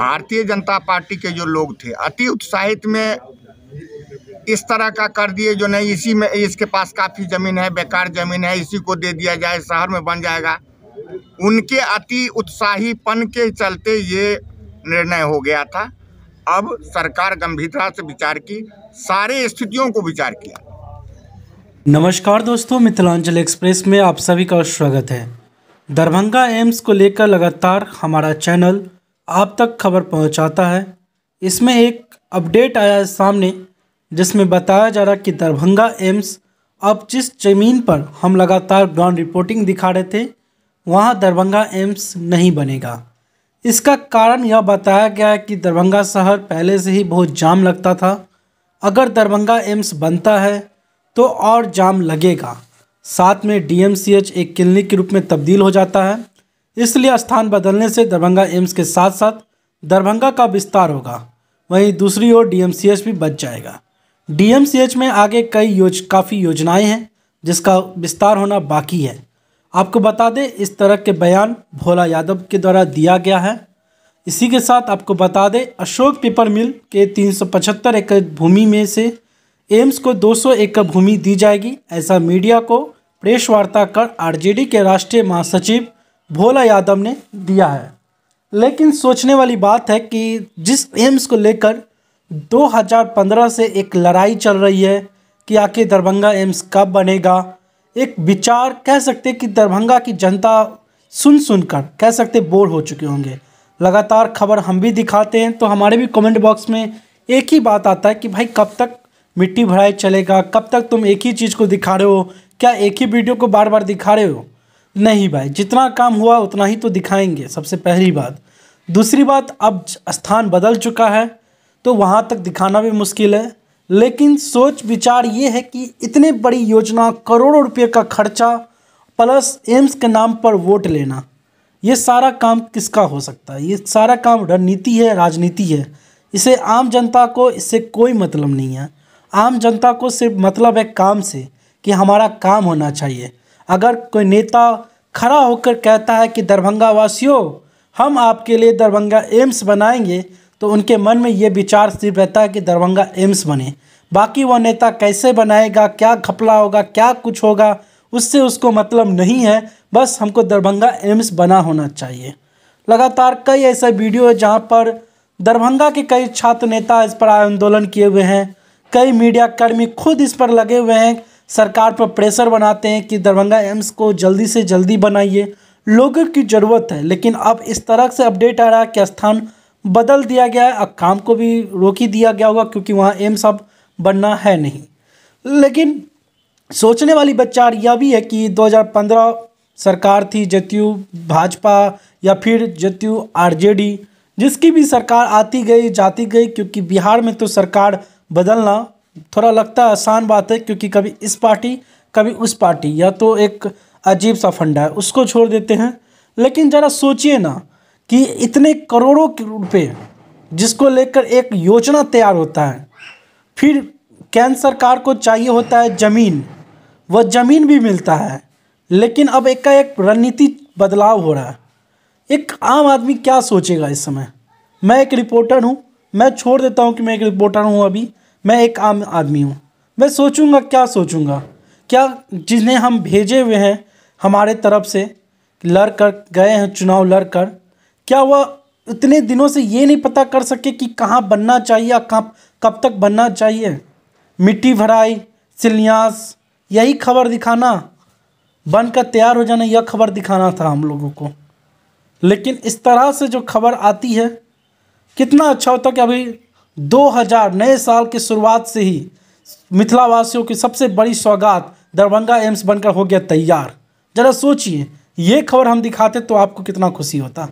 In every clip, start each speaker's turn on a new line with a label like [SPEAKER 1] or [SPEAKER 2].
[SPEAKER 1] भारतीय जनता पार्टी के जो लोग थे अति उत्साहित में इस तरह का कर दिए जो नहीं इसी में इसके पास काफ़ी ज़मीन है बेकार ज़मीन है इसी को दे दिया जाए शहर में बन जाएगा उनके अति उत्साहीपन के चलते ये निर्णय हो गया था अब सरकार गंभीरता से विचार की सारे स्थितियों को विचार किया नमस्कार दोस्तों मिथिलांचल एक्सप्रेस में आप सभी का स्वागत है दरभंगा एम्स को लेकर लगातार हमारा चैनल आप तक खबर पहुंचाता है इसमें एक अपडेट आया है सामने जिसमें बताया जा रहा कि दरभंगा एम्स अब जिस ज़मीन पर हम लगातार ग्राउंड रिपोर्टिंग दिखा रहे थे वहाँ दरभंगा एम्स नहीं बनेगा इसका कारण यह बताया गया है कि दरभंगा शहर पहले से ही बहुत जाम लगता था अगर दरभंगा एम्स बनता है तो और जाम लगेगा साथ में डी एक क्लिनिक के रूप में तब्दील हो जाता है इसलिए स्थान बदलने से दरभंगा एम्स के साथ साथ दरभंगा का विस्तार होगा वहीं दूसरी ओर डीएमसीएच भी बच जाएगा डीएमसीएच में आगे कई योज काफ़ी योजनाएं हैं जिसका विस्तार होना बाकी है आपको बता दें इस तरह के बयान भोला यादव के द्वारा दिया गया है इसी के साथ आपको बता दें अशोक पेपर मिल के 375 एकड़ भूमि में से एम्स को 200 एकड़ भूमि दी जाएगी ऐसा मीडिया को प्रेस वार्ता कर आरजेडी के राष्ट्रीय महासचिव भोला यादव ने दिया है लेकिन सोचने वाली बात है कि जिस एम्स को लेकर 2015 से एक लड़ाई चल रही है कि आखिर दरभंगा एम्स कब बनेगा एक विचार कह सकते कि दरभंगा की जनता सुन सुनकर कह सकते बोर हो चुके होंगे लगातार खबर हम भी दिखाते हैं तो हमारे भी कमेंट बॉक्स में एक ही बात आता है कि भाई कब तक मिट्टी भराई चलेगा कब तक तुम एक ही चीज़ को दिखा रहे हो क्या एक ही वीडियो को बार बार दिखा रहे हो नहीं भाई जितना काम हुआ उतना ही तो दिखाएंगे सबसे पहली बात दूसरी बात अब स्थान बदल चुका है तो वहाँ तक दिखाना भी मुश्किल है लेकिन सोच विचार ये है कि इतने बड़ी योजना करोड़ों रुपये का खर्चा प्लस एम्स के नाम पर वोट लेना ये सारा काम किसका हो सकता है ये सारा काम रणनीति है राजनीति है इसे आम जनता को इससे कोई मतलब नहीं है आम जनता को सिर्फ मतलब है काम से कि हमारा काम होना चाहिए अगर कोई नेता खड़ा होकर कहता है कि दरभंगा वासियों हम आपके लिए दरभंगा एम्स बनाएंगे तो उनके मन में ये विचार सिर्फ रहता है कि दरभंगा एम्स बने बाकी वह नेता कैसे बनाएगा क्या घपला होगा क्या कुछ होगा उससे उसको मतलब नहीं है बस हमको दरभंगा एम्स बना होना चाहिए लगातार कई ऐसे वीडियो है जहाँ पर दरभंगा के कई छात्र नेता इस पर आंदोलन किए हुए हैं कई मीडियाकर्मी खुद इस पर लगे हुए हैं सरकार पर प्रेशर बनाते हैं कि दरभंगा एम्स को जल्दी से जल्दी बनाइए लोगों की ज़रूरत है लेकिन अब इस तरह से अपडेट आ रहा है कि स्थान बदल दिया गया है अब काम को भी रोक ही दिया गया होगा क्योंकि वहाँ एम्स अब बनना है नहीं लेकिन सोचने वाली बच्चार यह भी है कि 2015 सरकार थी जदयू भाजपा या फिर जदयू आरजेडी जिसकी भी सरकार आती गई जाती गई क्योंकि बिहार में तो सरकार बदलना थोड़ा लगता आसान बात है क्योंकि कभी इस पार्टी कभी उस पार्टी या तो एक अजीब सा फंडा है उसको छोड़ देते हैं लेकिन ज़रा सोचिए ना कि इतने करोड़ों रुपये जिसको लेकर एक योजना तैयार होता है फिर केंद्र सरकार को चाहिए होता है ज़मीन वह ज़मीन भी मिलता है लेकिन अब एक का एक रणनीति बदलाव हो रहा है एक आम आदमी क्या सोचेगा इस समय मैं एक रिपोर्टर हूँ मैं छोड़ देता हूँ कि मैं एक रिपोर्टर हूँ अभी मैं एक आम आदमी हूँ मैं सोचूंगा क्या सोचूंगा क्या जिन्हें हम भेजे हुए हैं हमारे तरफ से लड़ कर गए हैं चुनाव लड़ कर क्या वह इतने दिनों से ये नहीं पता कर सके कि कहाँ बनना चाहिए और कब कब तक बनना चाहिए मिट्टी भराई सिलन्यास यही खबर दिखाना बन कर तैयार हो जाना यह खबर दिखाना था हम लोगों को लेकिन इस तरह से जो खबर आती है कितना अच्छा होता कि अभी 2000 नए साल के शुरुआत से ही मिथिलावासियों की सबसे बड़ी सौगात दरभंगा एम्स बनकर हो गया तैयार ज़रा सोचिए ये खबर हम दिखाते तो आपको कितना खुशी होता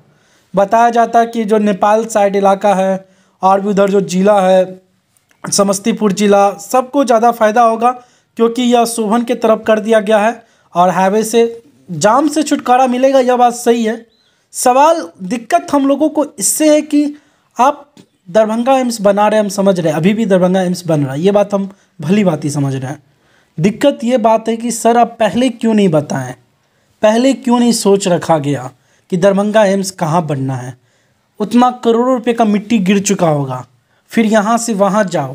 [SPEAKER 1] बताया जाता है कि जो नेपाल साइड इलाका है और भी उधर जो जिला है समस्तीपुर जिला सबको ज़्यादा फ़ायदा होगा क्योंकि यह शोभन के तरफ कर दिया गया है और हाईवे से जाम से छुटकारा मिलेगा यह बात सही है सवाल दिक्कत हम लोगों को इससे है कि आप दरभंगा एम्स बना रहे हम समझ रहे हैं अभी भी दरभंगा एम्स बन रहा है ये बात हम भली बात ही समझ रहे हैं दिक्कत ये बात है कि सर आप पहले क्यों नहीं बताएं पहले क्यों नहीं सोच रखा गया कि दरभंगा एम्स कहाँ बनना है उतना करोड़ों रुपये का मिट्टी गिर चुका होगा फिर यहाँ से वहाँ जाओ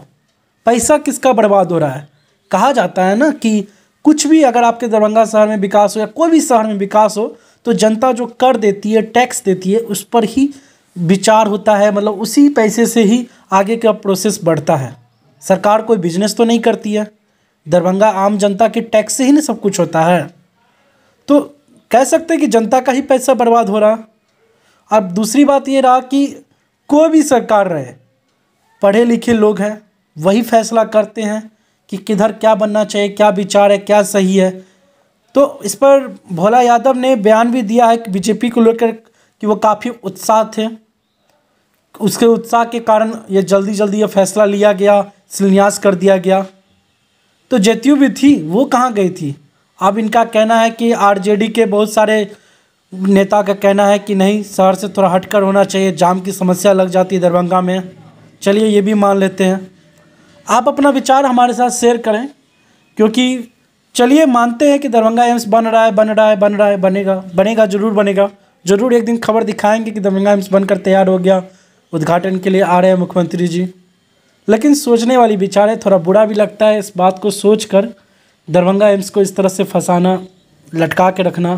[SPEAKER 1] पैसा किसका बर्बाद हो रहा है कहा जाता है ना कि कुछ भी अगर आपके दरभंगा शहर में विकास हो या कोई भी शहर में विकास हो तो जनता जो कर देती है टैक्स देती है उस पर ही विचार होता है मतलब उसी पैसे से ही आगे का प्रोसेस बढ़ता है सरकार कोई बिजनेस तो नहीं करती है दरभंगा आम जनता के टैक्स से ही ना सब कुछ होता है तो कह सकते कि जनता का ही पैसा बर्बाद हो रहा अब दूसरी बात ये रहा कि कोई भी सरकार रहे पढ़े लिखे लोग हैं वही फैसला करते हैं कि किधर क्या बनना चाहिए क्या विचार है क्या सही है तो इस पर भोला यादव ने बयान भी दिया है कि बीजेपी को लेकर कि वो काफ़ी उत्साह थे उसके उत्साह के कारण यह जल्दी जल्दी यह फैसला लिया गया शिलान्यास कर दिया गया तो जैत्यू भी थी वो कहाँ गई थी अब इनका कहना है कि आरजेडी के बहुत सारे नेता का कहना है कि नहीं शहर से थोड़ा हटकर होना चाहिए जाम की समस्या लग जाती है दरभंगा में चलिए ये भी मान लेते हैं आप अपना विचार हमारे साथ शेयर करें क्योंकि चलिए मानते हैं कि दरभंगा एम्स बन रहा है बन रहा है बन रहा है बनेगा बनेगा ज़रूर बनेगा ज़रूर एक दिन खबर दिखाएंगे कि दरभंगा एम्स बनकर तैयार हो गया उद्घाटन के लिए आ रहे हैं मुख्यमंत्री जी लेकिन सोचने वाली विचार है थोड़ा बुरा भी लगता है इस बात को सोच कर दरभंगा एम्स को इस तरह से फंसाना लटका के रखना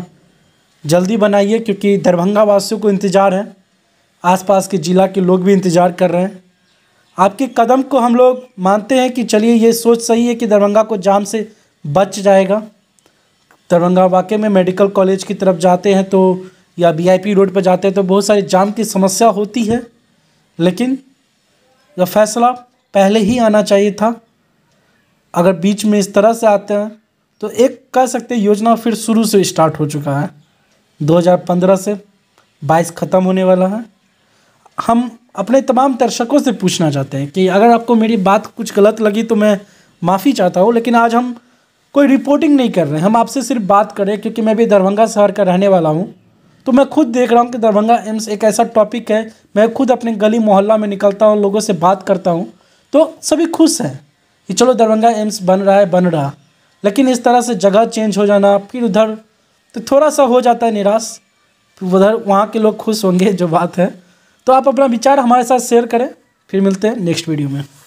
[SPEAKER 1] जल्दी बनाइए क्योंकि दरभंगा वासियों को इंतज़ार है आसपास के ज़िला के लोग भी इंतज़ार कर रहे हैं आपके कदम को हम लोग मानते हैं कि चलिए ये सोच सही है कि दरभंगा को जाम से बच जाएगा दरभंगा वाक़े में मेडिकल कॉलेज की तरफ जाते हैं तो या बी रोड पर जाते हैं तो बहुत सारी जाम की समस्या होती है लेकिन यह फैसला पहले ही आना चाहिए था अगर बीच में इस तरह से आते हैं तो एक कह सकते योजना फिर शुरू से स्टार्ट हो चुका है 2015 से 22 ख़त्म होने वाला है हम अपने तमाम दर्शकों से पूछना चाहते हैं कि अगर आपको मेरी बात कुछ गलत लगी तो मैं माफ़ी चाहता हूँ लेकिन आज हम कोई रिपोर्टिंग नहीं कर रहे हैं हम आपसे सिर्फ बात करें क्योंकि मैं भी दरभंगा शहर का रहने वाला हूँ तो मैं खुद देख रहा हूँ कि दरभंगा एम्स एक ऐसा टॉपिक है मैं खुद अपने गली मोहल्ला में निकलता हूँ लोगों से बात करता हूँ तो सभी खुश हैं कि चलो दरभंगा एम्स बन रहा है बन रहा लेकिन इस तरह से जगह चेंज हो जाना फिर उधर तो थोड़ा सा हो जाता है निराश तो उधर वहाँ के लोग खुश होंगे जो बात है तो आप अपना विचार हमारे साथ शेयर करें फिर मिलते हैं नेक्स्ट वीडियो में